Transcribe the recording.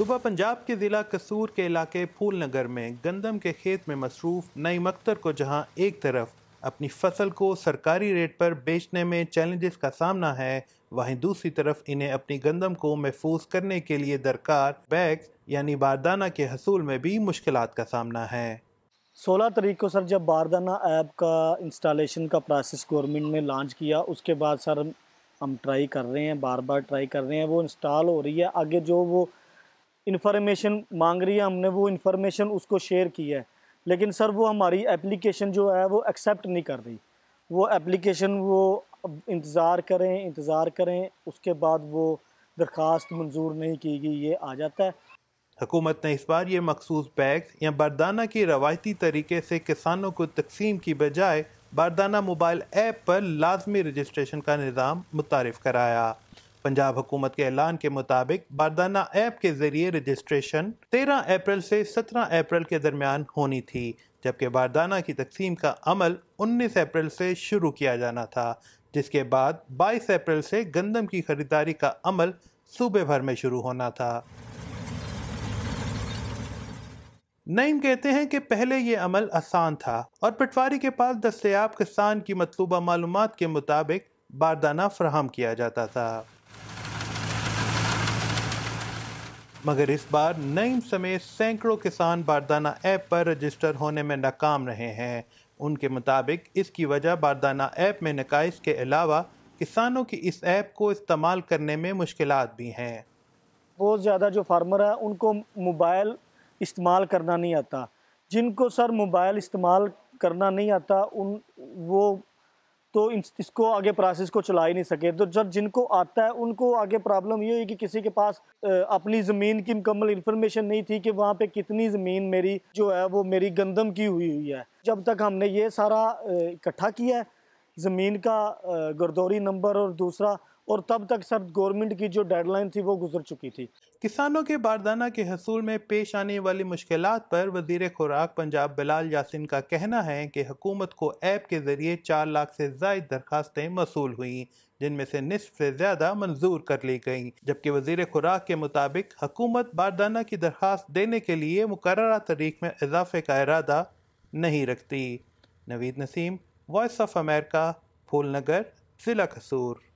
صبح پنجاب کے ضلع قصور کے علاقے پھول نگر میں گندم کے کھیت میں مصروف نئی مکتر کو جہاں ایک طرف اپنی فصل کو سرکاری ریٹ پر بیچنے میں چیلنجز کا سامنا ہے وہیں دوسری طرف انہیں اپنی گندم کو محفوظ کرنے کے لیے درکار بیگز یعنی باردانہ کے حصول میں بھی مشکلات کا سامنا ہے سولہ تاریخ کو سر جب باردانہ ایپ کا انسٹالیشن کا پروسیس گورنمنٹ نے لانچ کیا اس کے بعد سر ہم ٹرائی کر رہے ہیں بار بار ٹرائی کر رہے ہیں وہ انسٹال ہو رہی ہے آگے جو وہ انفارمیشن مانگ رہی ہے ہم نے وہ انفارمیشن اس کو شیئر کی ہے لیکن سر وہ ہماری اپلیکیشن جو ہے وہ ایکسیپٹ نہیں کر رہی وہ اپلیکیشن وہ انتظار کریں انتظار کریں اس کے بعد وہ درخواست منظور نہیں کی گئی یہ آ جاتا ہے حکومت نے اس بار یہ مخصوص بیگز یا بردانہ کی روایتی طریقے سے کسانوں کو تقسیم کی بجائے بردانہ موبائل ایپ پر لازمی رجسٹریشن کا نظام متعارف کرایا پنجاب حکومت کے اعلان کے مطابق باردانہ ایپ کے ذریعے رجسٹریشن تیرہ اپریل سے سترہ اپریل اپریل اپریل کے کے درمیان ہونی تھی جبکہ باردانہ کی تقسیم کا عمل انیس سے سے شروع کیا جانا تھا جس بعد بائیس گندم کی خریداری کا عمل صوبے بھر میں شروع ہونا تھا نعیم کہتے ہیں کہ پہلے یہ عمل آسان تھا اور پٹواری کے پاس دستیاب کسان کی مطلوبہ معلومات کے مطابق باردانہ فراہم کیا جاتا تھا مگر اس بار نئیم سمیت سینکڑوں کسان باردانہ ایپ پر رجسٹر ہونے میں ناکام رہے ہیں ان کے مطابق اس کی وجہ باردانہ ایپ میں نقائص کے علاوہ کسانوں کی اس ایپ کو استعمال کرنے میں مشکلات بھی ہیں بہت زیادہ جو فارمر ہیں ان کو موبائل استعمال کرنا نہیں آتا جن کو سر موبائل استعمال کرنا نہیں آتا ان وہ تو اس کو آگے پراسس کو چلا ہی نہیں سکے تو جب جن کو آتا ہے ان کو آگے پرابلم یہ ہوئی کہ کسی کے پاس اپنی زمین کی مکمل انفارمیشن نہیں تھی کہ وہاں پہ کتنی زمین میری جو ہے وہ میری گندم کی ہوئی ہوئی ہے جب تک ہم نے یہ سارا اکٹھا کیا ہے زمین کا گردوری نمبر اور دوسرا اور تب تک سر گورنمنٹ کی جو ڈیڈ لائن تھی وہ گزر چکی تھی کسانوں کے باردانہ کے حصول میں پیش آنے والی مشکلات پر وزیر خوراک پنجاب بلال یاسین کا کہنا ہے کہ حکومت کو ایپ کے ذریعے چار لاکھ سے زائد درخواستیں موصول ہوئیں جن میں سے نصف سے زیادہ منظور کر لی گئیں جبکہ وزیر خوراک کے مطابق حکومت باردانہ کی درخواست دینے کے لیے مقررہ طریق میں اضافے کا ارادہ نہیں رکھتی نوید نسیم وائس آف امریکہ پھول نگر ضلع قصور